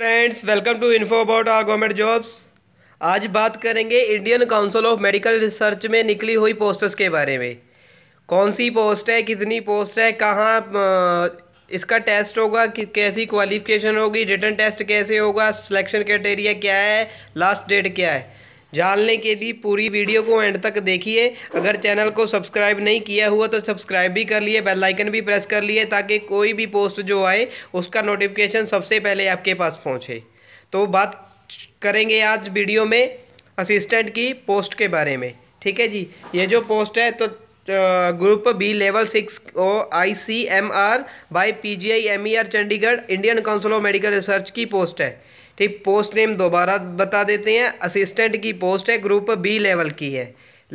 friends welcome to info about our government jobs आज बात करेंगे Indian council of medical research में निकली हुई पोस्टर्स के बारे में कौन सी पोस्ट है कितनी पोस्ट है कहाँ इसका टेस्ट होगा कि कैसी क्वालिफिकेशन होगी रिटर्न टेस्ट कैसे होगा सिलेक्शन क्राइटेरिया क्या है लास्ट डेट क्या है जानने के लिए पूरी वीडियो को एंड तक देखिए अगर चैनल को सब्सक्राइब नहीं किया हुआ तो सब्सक्राइब भी कर लिए बेल आइकन भी प्रेस कर लिए ताकि कोई भी पोस्ट जो आए उसका नोटिफिकेशन सबसे पहले आपके पास पहुंचे तो बात करेंगे आज वीडियो में असिस्टेंट की पोस्ट के बारे में ठीक है जी ये जो पोस्ट है तो group B level six O I C M R by P G I M E R Chandigarh Indian council of medical research की पोस्ट है ठीक पोस्ट नेम दोबारा बता देते हैं असिस्टेंट की पोस्ट है ग्रुप बी लेवल की है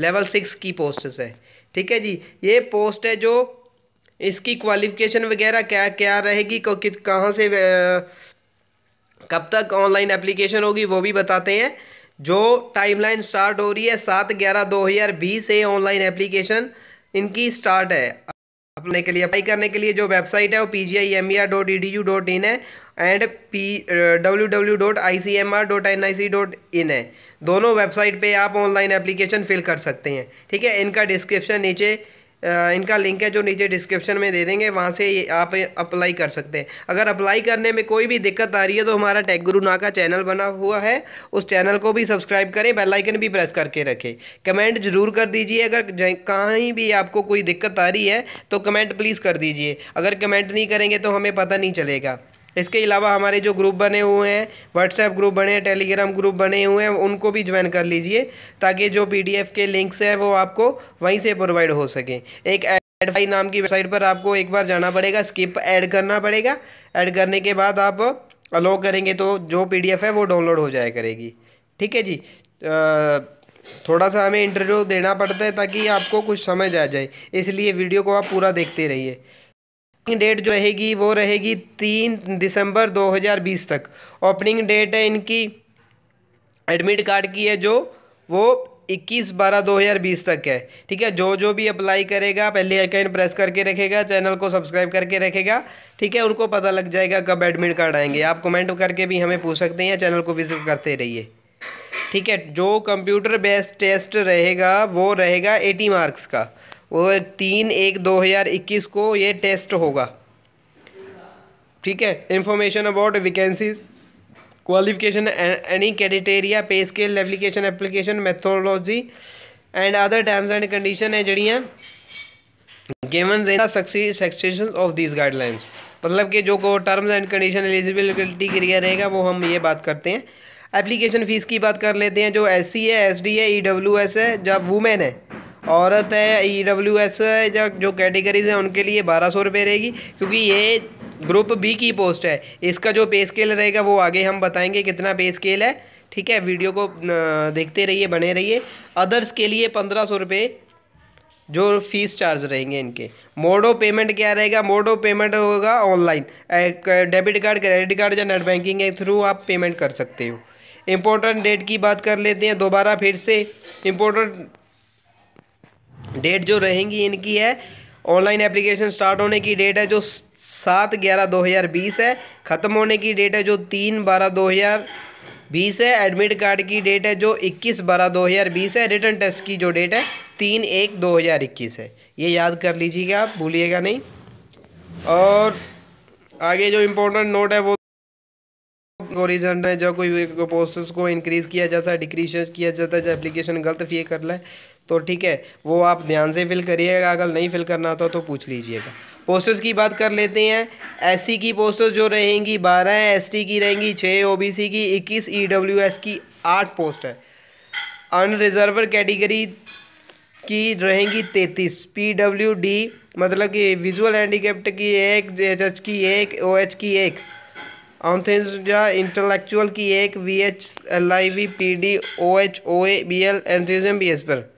लेवल सिक्स की पोस्ट है ठीक है जी ये पोस्ट है जो इसकी क्वालिफिकेशन वगैरह क्या क्या रहेगी कहाँ से कब तक ऑनलाइन एप्लीकेशन होगी वो भी बताते हैं जो टाइमलाइन स्टार्ट हो रही है सात ग्यारह दो हज़ार बीस से ऑनलाइन एप्लीकेशन इनकी स्टार्ट है अपने के लिए अप्लाई करने के लिए जो वेबसाइट है वो P G I M E R dot E D U dot in है and P W W dot I C M R dot N I C dot in है दोनों वेबसाइट पे आप ऑनलाइन एप्लीकेशन फिल कर सकते हैं ठीक है इनका डिस्क्रिप्शन नीचे uh, इनका लिंक है जो नीचे डिस्क्रिप्शन में दे देंगे वहाँ से आप अप्लाई कर सकते हैं अगर अप्लाई करने में कोई भी दिक्कत आ रही है तो हमारा टेक गुरु ना का चैनल बना हुआ है उस चैनल को भी सब्सक्राइब करें बेल आइकन भी प्रेस करके रखें कमेंट जरूर कर दीजिए अगर कहीं भी आपको कोई दिक्कत आ रही है तो कमेंट प्लीज़ कर दीजिए अगर कमेंट नहीं करेंगे तो हमें पता नहीं चलेगा इसके अलावा हमारे जो ग्रुप बने हुए हैं व्हाट्सएप ग्रुप बने हैं टेलीग्राम ग्रुप बने हुए हैं उनको भी ज्वाइन कर लीजिए ताकि जो पीडीएफ के लिंक्स हैं वो आपको वहीं से प्रोवाइड हो सकें एक एडवाई नाम की वेबसाइट पर आपको एक बार जाना पड़ेगा स्किप ऐड करना पड़ेगा ऐड करने के बाद आप अलो करेंगे तो जो पी है वो डाउनलोड हो जाया करेगी ठीक है जी आ, थोड़ा सा हमें इंटरव्यू देना पड़ता है ताकि आपको कुछ समझ आ जाए इसलिए वीडियो को आप पूरा देखते रहिए डेट जो रहेगी वो रहेगी तीन दिसंबर 2020 तक ओपनिंग डेट है इनकी एडमिट कार्ड की है जो वो इक्कीस बारह दो हज़ार बीस तक है ठीक है जो जो भी अप्लाई करेगा पहले आइकन प्रेस करके रखेगा चैनल को सब्सक्राइब करके रखेगा ठीक है उनको पता लग जाएगा कब एडमिट कार्ड आएंगे आप कमेंट करके भी हमें पूछ सकते हैं चैनल को विजिट करते रहिए ठीक है जो कंप्यूटर बेस्ड टेस्ट रहेगा वो रहेगा एटी मार्क्स का और तीन एक दो हज़ार इक्कीस को ये टेस्ट होगा ठीक है information about vacancies qualification any criteria pay scale application application methodology and other terms and condition है जड़ियाँ given succession of these guidelines मतलब कि जो टर्म्स एंड कंडीशन एलिजिबिलिटी क्रिया रहेगा वो हम ये बात करते हैं एप्लीकेशन फ़ीस की बात कर लेते हैं जो एस सी है एस डी है ई डब्ल्यू एस है जब वुमेन है औरत है ई डब्ल्यू एस या जो कैटेगरीज हैं उनके लिए बारह सौ रुपये रहेगी क्योंकि ये ग्रुप बी की पोस्ट है इसका जो पे स्केल रहेगा वो आगे हम बताएंगे कितना पे स्केल है ठीक है वीडियो को देखते रहिए बने रहिए अदर्स के लिए पंद्रह सौ रुपये जो फीस चार्ज रहेंगे इनके मोड ऑफ पेमेंट क्या रहेगा मोड ऑफ पेमेंट होगा online debit card credit card या नेट बैंकिंग के थ्रू आप पेमेंट कर सकते हो इम्पोर्टेंट डेट की बात कर लेते हैं दोबारा फिर से इम्पोर्टेंट डेट जो रहेंगी इनकी है ऑनलाइन एप्लीकेशन स्टार्ट होने की डेट है जो सात ग्यारह दो हज़ार बीस है ख़त्म होने की डेट है जो तीन बारह दो हज़ार बीस है एडमिट कार्ड की डेट है जो इक्कीस बारह दो हज़ार बीस है रिटर्न टेस्ट की जो डेट है तीन एक दो हज़ार इक्कीस है ये याद कर लीजिएगा आप भूलिएगा नहीं और आगे जो इम्पोर्टेंट नोट है वो को रीजन है जो कोई प्रोसेस को इंक्रीज़ किया जाता है डिक्रीज किया जाता है जो एप्लीकेशन गलत फी कर लें तो ठीक है वो आप ध्यान से फिल करिएगा अगर नहीं फिल करना होता तो पूछ लीजिएगा पोस्टर्स की बात कर लेते हैं एससी की पोस्टर्स जो रहेंगी बारह एस एसटी की रहेंगी छः ओबीसी की इक्कीस ईडब्ल्यूएस e की आठ पोस्ट है अनरिजर्वर कैटेगरी की रहेंगी तैतीस पी डब्ल्यू डी मतलब कि विजुअल हैंडीकेप्ट की एक एच एच की एक ओ एच की एक ऑनथेजा इंटेलेक्चुअल की एक V H L I V P D O H O A B L enthusiasm B S पर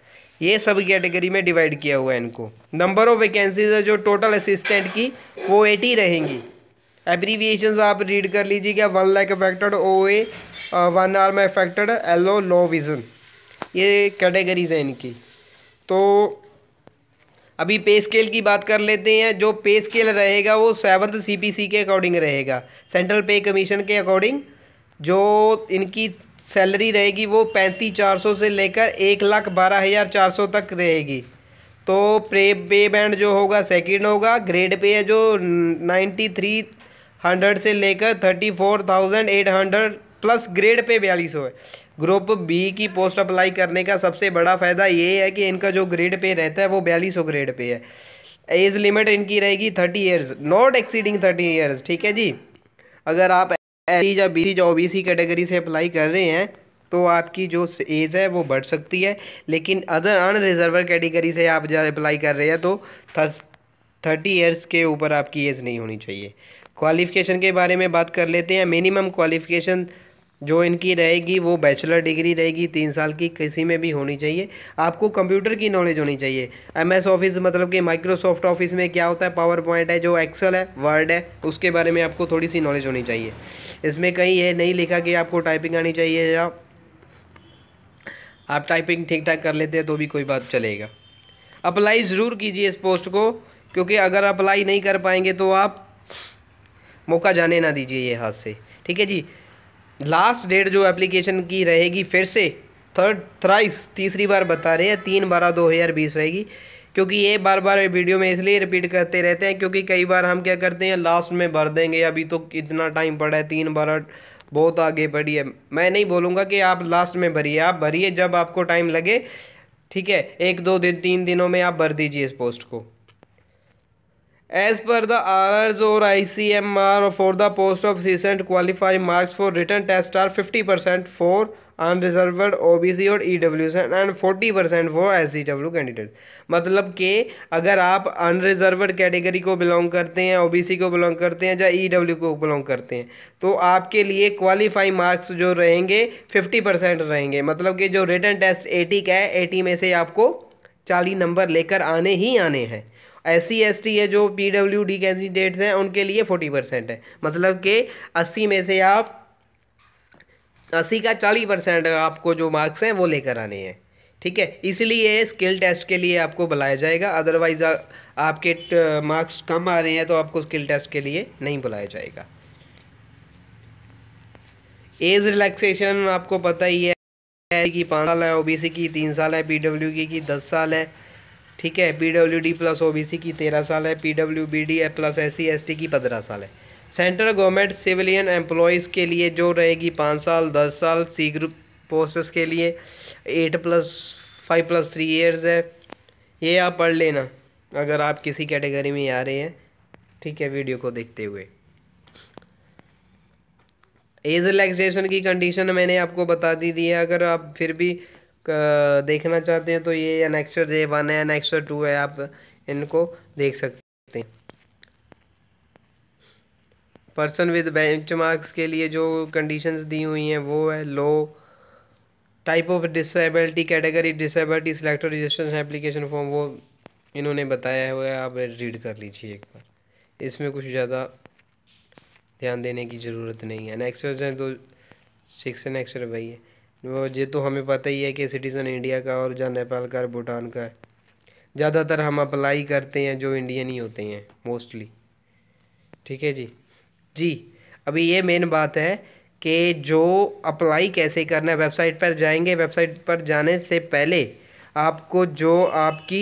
ये सब कैटेगरी में डिवाइड किया हुआ है इनको नंबर ऑफ वैकेंसीज है जो टोटल असिस्टेंट की वो एटी रहेंगी एब्रीविएशन आप रीड कर लीजिएगा one leg affected O A one arm में अफेक्टेड एलो लो विज़न ये कैटेगरीज हैं इनकी तो अभी पे स्केल की बात कर लेते हैं जो पे स्केल रहेगा वो सेवन्थ सी के अकॉर्डिंग रहेगा सेंट्रल पे कमीशन के अकॉर्डिंग जो इनकी सैलरी रहेगी वो पैंतीस चार सौ से लेकर एक लाख बारह हज़ार चार सौ तक रहेगी तो प्रे पे बैंड जो होगा सेकंड होगा ग्रेड पे है जो नाइन्टी थ्री हंड्रेड से लेकर thirty four thousand eight hundred plus grade pay बयालीस सौ है ग्रुप बी की पोस्ट अप्लाई करने का सबसे बड़ा फ़ायदा ये है कि इनका जो ग्रेड पे रहता है वो बयालीस सौ ग्रेड पे है एज लिमिट इनकी रहेगी thirty years not exceeding thirty years ठीक है जी अगर आप एस या बी सी जो ओबीसी कैटेगरी से अप्लाई कर रहे हैं तो आपकी जो एज है वो बढ़ सकती है लेकिन अदर अनरिजर्वर कैटेगरी से आप जब अप्लाई कर रहे हैं तो थर्टी ईयर्स के ऊपर आपकी एज नहीं होनी चाहिए क्वालिफिकेशन के बारे में बात कर लेते हैं मिनिमम क्वालिफिकेशन जो इनकी रहेगी वो बैचलर डिग्री रहेगी तीन साल की किसी में भी होनी चाहिए आपको कंप्यूटर की नॉलेज होनी चाहिए एमएस ऑफिस मतलब कि माइक्रोसॉफ्ट ऑफिस में क्या होता है पावर पॉइंट है जो एक्सेल है वर्ड है उसके बारे में आपको थोड़ी सी नॉलेज होनी चाहिए इसमें कहीं ये नहीं लिखा कि आपको टाइपिंग आनी चाहिए या आप टाइपिंग ठीक ठाक कर लेते हैं तो भी कोई बात चलेगा अप्लाई ज़रूर कीजिए इस पोस्ट को क्योंकि अगर अप्लाई नहीं कर पाएंगे तो आप मौका जाने ना दीजिए ये हाथ से ठीक है जी लास्ट डेट जो एप्लीकेशन की रहेगी फिर से थर्ड थ्राइस तीसरी बार बता रहे हैं तीन बारह दो हज़ार बीस रहेगी क्योंकि ये बार बार वीडियो में इसलिए रिपीट करते रहते हैं क्योंकि कई बार हम क्या करते हैं लास्ट में भर देंगे अभी तो इतना टाइम पड़ा है तीन बारह बहुत आगे बढ़ी है मैं नहीं बोलूँगा कि आप लास्ट में भरिए आप भरिए जब आपको टाइम लगे ठीक है एक दो दिन तीन दिनों में आप भर दीजिए इस पोस्ट को एज़ पर द आर और As per the for the post of recent qualify marks for written test are fifty percent for unreserve O unreserved C और E C and forty percent for S C W candidate मतलब कि अगर आप unreserved category को belong करते हैं ओ B सी को belong करते हैं या ई e डब्ल्यू को बिलोंग करते हैं तो आपके लिए क्वालिफाई मार्क्स जो रहेंगे फिफ्टी परसेंट रहेंगे मतलब कि जो रिटर्न टेस्ट एटी का है एटी में से आपको चालीस नंबर लेकर आने ही आने हैं एस सी एस टी है जो पी डब्ल्यू डी कैंडिडेट्स हैं उनके लिए फोर्टी परसेंट है मतलब कि अस्सी में से आप अस्सी का चालीस परसेंट आपको जो मार्क्स हैं वो लेकर आने हैं ठीक है इसलिए स्किल टेस्ट के लिए आपको बुलाया जाएगा अदरवाइज आपके मार्क्स कम आ रहे हैं तो आपको स्किल टेस्ट के लिए नहीं बुलाया जाएगा एज रिलैक्सेशन आपको पता ही है की पाँच साल है ओबीसी की तीन साल है पीडब्ल्यू की दस साल है ठीक है P W D plus O B C की तेरह साल है P W B D plus S C S T की पंद्रह साल है सेंट्रल गवर्नमेंट सिविलियन एम्प्लॉयज़ के लिए जो रहेगी पाँच साल दस साल सी ग्रुप पोस्ट के लिए eight plus five plus three years है ये आप पढ़ लेना अगर आप किसी कैटेगरी में आ रहे हैं ठीक है वीडियो को देखते हुए एज रिलैक्सेशन की कंडीशन मैंने आपको बता दी दी है अगर आप फिर भी देखना चाहते हैं तो ये अनेक्सर जे वन है अनेक्सर टू है आप इनको देख सकते हैं पर्सन विद मार्क्स के लिए जो कंडीशंस दी हुई हैं वो है low type of disability category disability selector registration application form वो इन्होंने बताया हुआ है आप रीड कर लीजिए एक बार इसमें कुछ ज़्यादा ध्यान देने की ज़रूरत नहीं है नेक्स्ट हैं तो सिक्स नेक्स्ट वही है वो ये तो हमें पता ही है कि सिटीज़न इंडिया का और जहाँ नेपाल का और भूटान का है ज़्यादातर हम अप्लाई करते हैं जो इंडियन ही होते हैं मोस्टली ठीक है जी जी अभी ये मेन बात है कि जो अप्लाई कैसे करना है वेबसाइट पर जाएंगे वेबसाइट पर जाने से पहले आपको जो आपकी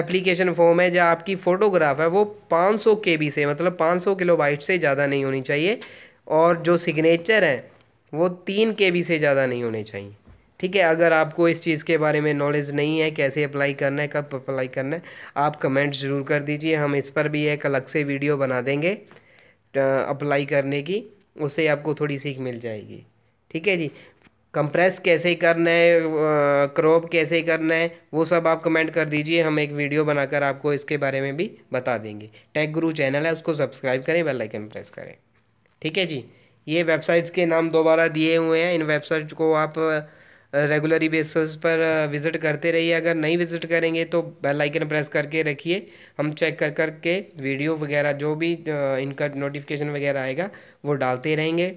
एप्लीकेशन फॉर्म है या आपकी फ़ोटोग्राफ है वो 500 सौ से मतलब 500 किलोबाइट से ज़्यादा नहीं होनी चाहिए और जो सिग्नेचर हैं वो तीन के बी से ज़्यादा नहीं होने चाहिए ठीक है अगर आपको इस चीज़ के बारे में नॉलेज नहीं है कैसे अप्लाई करना है कब अप्लाई करना है आप कमेंट ज़रूर कर दीजिए हम इस पर भी एक अलग से वीडियो बना देंगे अप्लाई करने की उससे आपको थोड़ी सीख मिल जाएगी ठीक है जी कंप्रेस कैसे करना है क्रॉप कैसे करना है वो सब आप कमेंट कर दीजिए हम एक वीडियो बनाकर आपको इसके बारे में भी बता देंगे टेक गुरु चैनल है उसको सब्सक्राइब करें बेल आइकन प्रेस करें ठीक है जी ये वेबसाइट्स के नाम दोबारा दिए हुए हैं इन वेबसाइट को आप रेगुलरी बेसिस पर विज़िट करते रहिए अगर नहीं विज़िट करेंगे तो बेल आइकन प्रेस करके रखिए हम चेक कर कर के वीडियो वगैरह जो भी इनका नोटिफिकेशन वगैरह आएगा वो डालते रहेंगे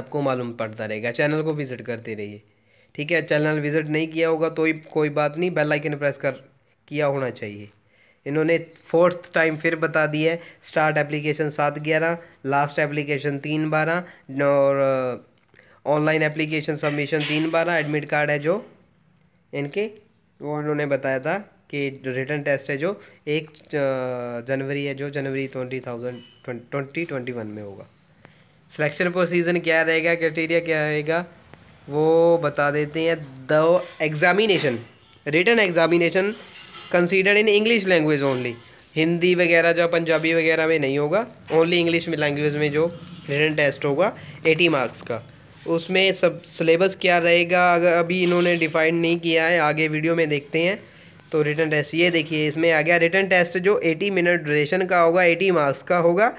आपको मालूम पड़ता रहेगा चैनल को विज़िट करते रहिए ठीक है चैनल विज़िट नहीं किया होगा तो कोई बात नहीं बेल आइकन प्रेस कर किया होना चाहिए इन्होंने फोर्थ टाइम फिर बता दिया है स्टार्ट एप्लीकेशन सात ग्यारह लास्ट एप्लीकेशन तीन बारह और ऑनलाइन एप्लीकेशन सबमिशन तीन बारह एडमिट कार्ड है जो इनके वो इन्होंने बताया था कि जो रिटर्न टेस्ट है जो एक जनवरी है जो January twenty thousand twenty twenty one में होगा सिलेक्शन प्रोसीजन क्या रहेगा क्राइटेरिया क्या रहेगा वो बता देते हैं दो examination written examination considered in English language only Hindi वगैरह जो पंजाबी वगैरह में नहीं होगा ओनली इंग्लिश में लैंग्वेज में जो रिटर्न टेस्ट होगा एटी मार्क्स का उसमें सब सिलेबस क्या रहेगा अगर अभी इन्होंने डिफाइन नहीं किया है आगे वीडियो में देखते हैं तो रिटर्न टेस्ट ये देखिए इसमें आ गया रिटर्न टेस्ट जो 80 मिनट ड्यूरेशन का होगा 80 मार्क्स का होगा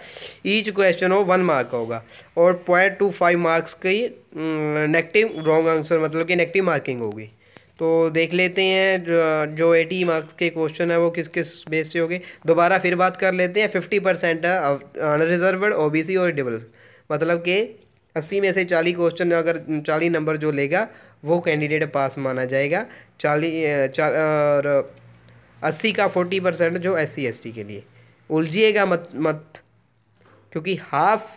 ईच क्वेश्चन हो वन मार्क का होगा और पॉइंट टू फाइव मार्क्स की नेगेटिव रॉन्ग आंसर मतलब कि नेगेटिव मार्किंग होगी तो देख लेते हैं जो एटी मार्क्स के क्वेश्चन है वो किस किस बेस से होंगे दोबारा फिर बात कर लेते हैं fifty percent unreserved O B C और डिबल मतलब कि अस्सी में से चालीस क्वेश्चन अगर चालीस नंबर जो लेगा वो कैंडिडेट पास माना जाएगा चालीस चा, और अस्सी का फोर्टी परसेंट जो एस सी एस टी के लिए उलझिएगा मत मत क्योंकि हाफ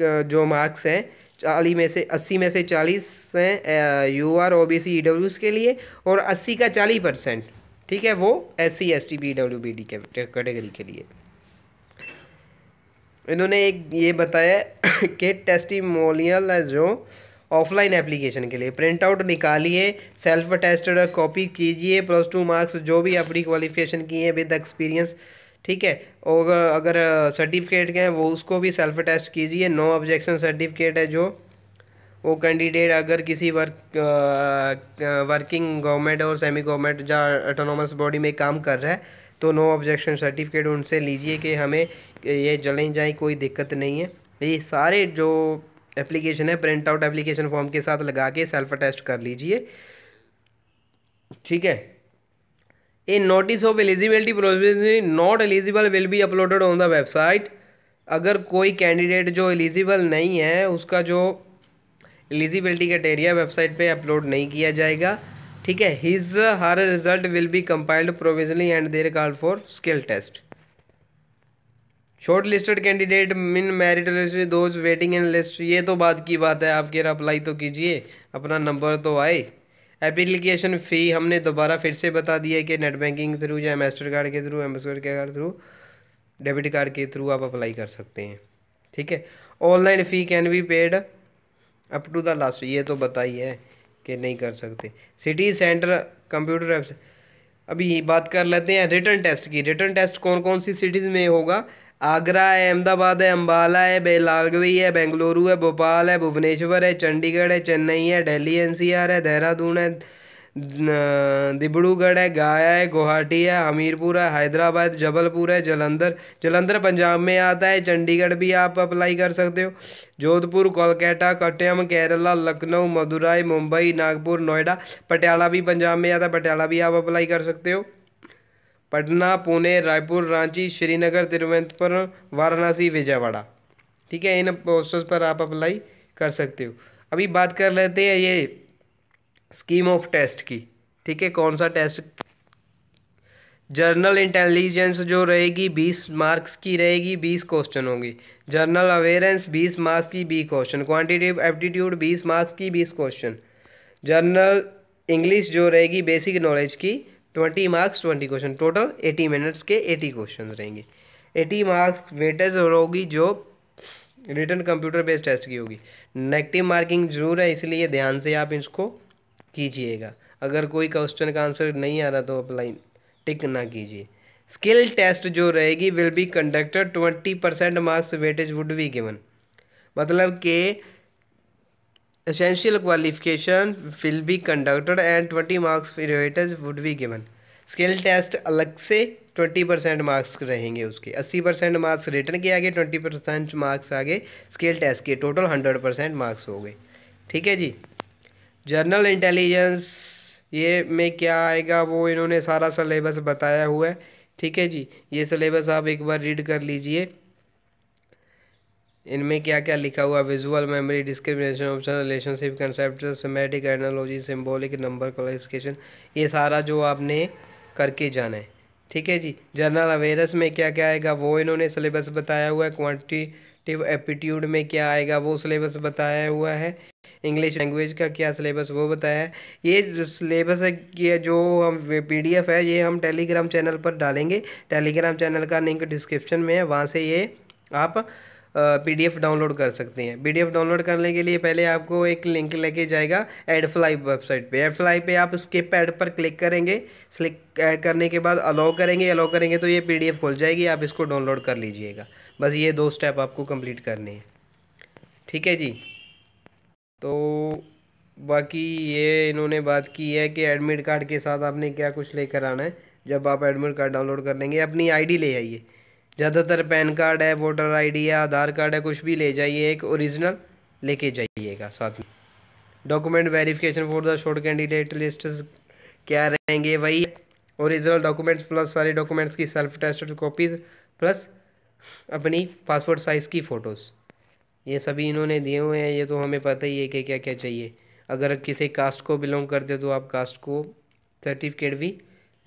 जो मार्क्स हैं चालीस में से अस्सी में से चालीस हैं U R O B C E W के लिए और अस्सी का चालीस परसेंट ठीक है वो S C S T B W B D category के लिए इन्होंने एक ये बताया कि है जो ऑफलाइन एप्लीकेशन के लिए प्रिंट आउट निकालिए सेल्फ टेस्टेड कॉपी कीजिए प्लस टू मार्क्स जो भी अपनी क्वालिफिकेशन की है विद एक्सपीरियंस ठीक है और अगर सर्टिफिकेट के हैं वो उसको भी सेल्फ अटेस्ट कीजिए नो ऑब्जेक्शन सर्टिफिकेट है जो वो कैंडिडेट अगर किसी वर्क आ, वर्किंग गवर्नमेंट और सेमी गवर्नमेंट या ऑटोनोमस बॉडी में काम कर रहा है तो नो ऑब्जेक्शन सर्टिफिकेट उनसे लीजिए कि हमें ये जलें जाएँ कोई दिक्कत नहीं है ये सारे जो एप्लीकेशन है प्रिंट आउट एप्लीकेशन फॉर्म के साथ लगा के सेल्फ अटेस्ट कर लीजिए ठीक है a notice of eligibility probably not eligible will be uploaded on the website अगर कोई कैंडिडेट जो एलिजिबल नहीं है उसका जो एलिजिबिलिटी क्राइटेरिया वेबसाइट पे अपलोड नहीं किया जाएगा ठीक है his her result will be compiled provisionally and their call for skill test short listed candidate main merit list those waiting in list ये तो बात की बात है आपके अप्लाई तो कीजिए अपना नंबर तो आए एप्लीकेशन फ़ी हमने दोबारा फिर से बता दिया कि नेट बैंकिंग के थ्रू या मास्टर कार्ड के थ्रू एम्बेसडर के थ्रू डेबिट कार्ड के थ्रू आप अप्लाई कर सकते हैं ठीक है online fee can be paid up to the last ये तो ही है कि नहीं कर सकते सिटी सेंटर कंप्यूटर एप्स अभी बात कर लेते हैं रिटर्न टेस्ट की रिटर्न टेस्ट कौन कौन सी सिटीज़ में होगा आगरा है अहमदाबाद है अम्बाला है बेलागवी है बेंगलुरु है भोपाल है भुवनेश्वर है चंडीगढ़ है चेन्नई है दिल्ली एनसीआर है देहरादून है डिब्रूगढ़ है गया है गुवाहाटी है हमीरपुर है हैदराबाद जबलपुर है जलंधर जलंधर पंजाब में आता है चंडीगढ़ भी आप अप्लाई कर सकते हो जोधपुर कोलकाता कटियम केरला लखनऊ मदुराई मुंबई नागपुर नोएडा पटियाला भी पंजाब में आता है पटियाला भी आप अप्लाई कर सकते हो पटना पुणे रायपुर रांची श्रीनगर तिरुवनंतपुरम वाराणसी विजयवाड़ा ठीक है इन पोस्टर्स पर आप अप्लाई कर सकते हो अभी बात कर लेते हैं ये स्कीम ऑफ टेस्ट की ठीक है कौन सा टेस्ट जर्नल इंटेलिजेंस जो रहेगी बीस मार्क्स की रहेगी बीस क्वेश्चन होंगी जर्नल अवेयरेंस बीस मार्क्स की बीस क्वेश्चन क्वांटिटेटिव एप्टीट्यूड बीस मार्क्स की बीस क्वेश्चन जर्नल इंग्लिश जो रहेगी बेसिक नॉलेज की twenty marks twenty question total eighty minutes के एटी क्वेश्चन रहेंगे एटी मार्क्स वेटेज होगी जो रिटर्न कंप्यूटर बेस्ड टेस्ट की होगी नेगेटिव मार्किंग जरूर है इसलिए ध्यान से आप इसको कीजिएगा अगर कोई क्वेश्चन का आंसर नहीं आ रहा तो अप्लाई टिक ना कीजिए स्किल टेस्ट जो रहेगी will be conducted twenty percent marks weightage would be given मतलब के essential qualification will be conducted and twenty marks priorities would be given skill test अलग से ट्वेंटी परसेंट मार्क्स रहेंगे उसके अस्सी परसेंट मार्क्स रिटर्न के आगे ट्वेंटी परसेंट मार्क्स आगे स्किल टेस्ट के टोटल हंड्रेड परसेंट मार्क्स हो गए ठीक है जी जनरल इंटेलिजेंस ये में क्या आएगा वो इन्होंने सारा सिलेबस बताया हुआ है ठीक है जी ये सिलेबस आप एक बार रीड कर लीजिए इनमें क्या क्या लिखा हुआ visual memory discrimination option relationship concept semantic analogy symbolic number qualification ये सारा जो आपने करके जाना है ठीक है जी जनरल अवेयरस में क्या क्या आएगा वो इन्होंने सिलेबस बताया हुआ है क्वान्टिटिव एप्टीट्यूड में क्या आएगा वो सिलेबस बताया हुआ है इंग्लिश लैंग्वेज का क्या सिलेबस वो बताया है ये सिलेबस है ये जो हम पीडीएफ है ये हम टेलीग्राम चैनल पर डालेंगे टेलीग्राम चैनल का लिंक डिस्क्रिप्शन में है वहाँ से ये आप पीडीएफ डाउनलोड कर सकते हैं पीडीएफ डाउनलोड करने के लिए पहले आपको एक लिंक लेके जाएगा एडफ्लाई वेबसाइट पे एडफ्लाई पे आप उसके पैड पर क्लिक करेंगे क्लिक करने के बाद अलाउ करेंगे अलाउ करेंगे तो ये पी खुल जाएगी आप इसको डाउनलोड कर लीजिएगा बस ये दो स्टेप आपको कंप्लीट करने हैं ठीक है जी तो बाकी ये इन्होंने बात की है कि एडमिट कार्ड के साथ आपने क्या कुछ लेकर आना है जब आप एडमिट कार्ड डाउनलोड कर लेंगे अपनी आईडी ले आइए ज़्यादातर पैन कार्ड है वोटर आईडी है आधार कार्ड है कुछ भी ले जाइए एक ओरिजिनल लेके जाइएगा साथ में document verification for the short candidate list क्या रहेंगे वही ओरिजिनल डॉक्यूमेंट्स प्लस सारे डॉक्यूमेंट्स की सेल्फ टेस्टेड कॉपीज़ प्लस अपनी पासपोर्ट साइज़ की फ़ोटोज़ ये सभी इन्होंने दिए हुए हैं ये तो हमें पता ही है कि क्या क्या चाहिए अगर किसी कास्ट को बिलोंग करते हो तो आप कास्ट को सर्टिफिकेट भी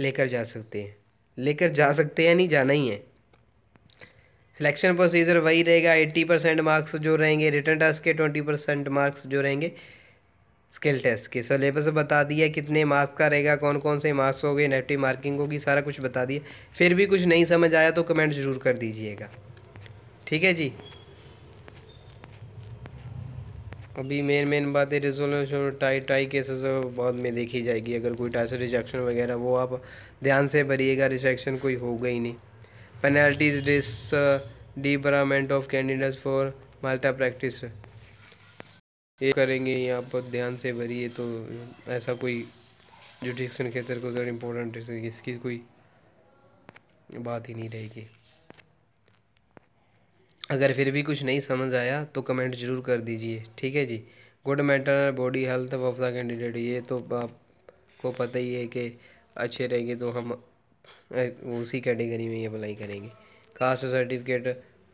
लेकर जा सकते हैं लेकर जा सकते हैं नहीं जाना ही है सिलेक्शन प्रोसीजर वही रहेगा एट्टी परसेंट मार्क्स जो रहेंगे रिटर्न टेस्ट के ट्वेंटी परसेंट मार्क्स जो रहेंगे स्किल टेस्ट के सिलेबस बता दिया कितने मार्क्स का रहेगा कौन कौन से मार्क्स हो गए नेफ्टी मार्किंग होगी सारा कुछ बता दिया फिर भी कुछ नहीं समझ आया तो कमेंट ज़रूर कर दीजिएगा ठीक है जी अभी मेन मेन बातें रिजोल्यूशन टाई टाई केसेस बाद में देखी जाएगी अगर कोई टाइस रिजेक्शन वगैरह वो आप ध्यान से भरिएगा रिजेक्शन कोई होगा ही नहीं पेनल्टीज डिस uh, of candidates for malpractice ये करेंगे यहाँ पर ध्यान से भरिए तो ऐसा कोई जुडिक्शन के तरह को इम्पोर्टेंट तो इसकी कोई बात ही नहीं रहेगी अगर फिर भी कुछ नहीं समझ आया तो कमेंट जरूर कर दीजिए ठीक है जी good matter body health of the candidate ये तो आपको पता ही है कि अच्छे रहेंगे तो हम उसी कैटेगरी में ही अप्लाई करेंगे कास्ट सर्टिफिकेट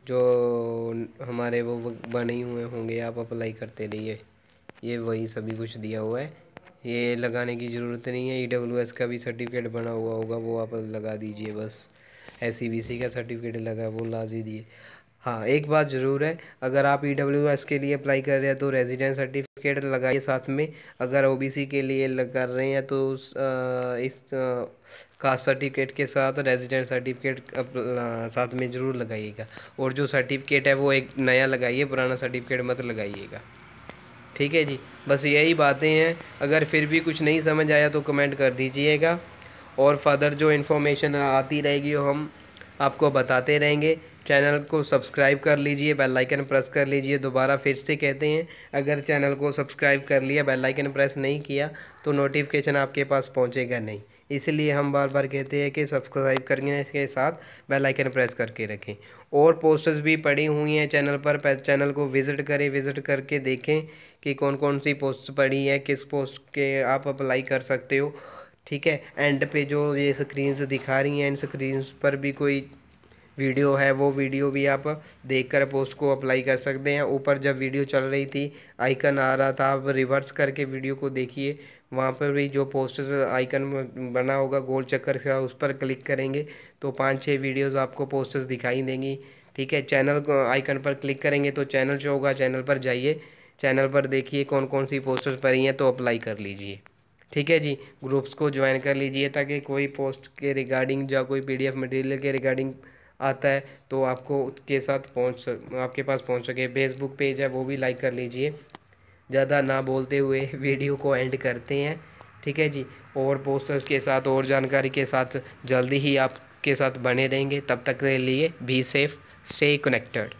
जो हमारे वो बने हुए होंगे आप अप्लाई करते रहिए ये वही सभी कुछ दिया हुआ है ये लगाने की ज़रूरत नहीं है ई e का भी सर्टिफिकेट बना हुआ होगा वो आप लगा दीजिए बस एस e का सर्टिफिकेट लगा वो लाजी दिए हाँ एक बात ज़रूर है अगर आप ई e के लिए अप्लाई कर रहे हैं तो रेजिडेंस सर्टिफिकेट सर्टिफिकेट लगाइए साथ में अगर ओबीसी के लिए कर रहे हैं तो इस कास्ट सर्टिफिकेट के साथ रेजिडेंट सर्टिफिकेट साथ में ज़रूर लगाइएगा और जो सर्टिफिकेट है वो एक नया लगाइए पुराना सर्टिफिकेट मत लगाइएगा ठीक है जी बस यही बातें हैं अगर फिर भी कुछ नहीं समझ आया तो कमेंट कर दीजिएगा और फर्दर जो इन्फॉर्मेशन आती रहेगी वो हम आपको बताते रहेंगे चैनल को सब्सक्राइब कर लीजिए बेल आइकन प्रेस कर लीजिए दोबारा फिर से कहते हैं अगर चैनल को सब्सक्राइब कर लिया बेल आइकन प्रेस नहीं किया तो नोटिफिकेशन आपके पास पहुंचेगा नहीं इसलिए हम बार बार कहते हैं कि सब्सक्राइब करने के साथ बेल आइकन प्रेस करके रखें और पोस्टर्स भी पड़ी हुई हैं चैनल पर चैनल को विज़िट करें विज़िट करके देखें कि कौन कौन सी पोस्ट पड़ी है किस पोस्ट के आप अप्लाई कर सकते हो ठीक है एंड पे जो ये स्क्रीन्स दिखा रही हैं इन स्क्रीन्स पर भी कोई वीडियो है वो वीडियो भी आप देखकर पोस्ट को अप्लाई कर सकते हैं ऊपर जब वीडियो चल रही थी आइकन आ रहा था आप रिवर्स करके वीडियो को देखिए वहाँ पर भी जो पोस्टर्स आइकन बना होगा गोल चक्कर का उस पर क्लिक करेंगे तो पाँच छः वीडियोज आपको पोस्टर्स दिखाई देंगी ठीक है चैनल आइकन पर क्लिक करेंगे तो चैनल जो होगा चैनल पर जाइए चैनल पर देखिए कौन कौन सी पोस्टर्स पड़ी हैं तो अप्लाई कर लीजिए ठीक है जी ग्रुप्स को ज्वाइन कर लीजिए ताकि कोई पोस्ट के रिगार्डिंग या कोई पीडीएफ मटेरियल के रिगार्डिंग आता है तो आपको उसके साथ पहुँच सक आपके पास पहुँच सके फेसबुक पेज है वो भी लाइक कर लीजिए ज़्यादा ना बोलते हुए वीडियो को एंड करते हैं ठीक है जी और पोस्टर्स के साथ और जानकारी के साथ जल्दी ही आपके साथ बने रहेंगे तब तक के लिए बी सेफ स्टे कनेक्टेड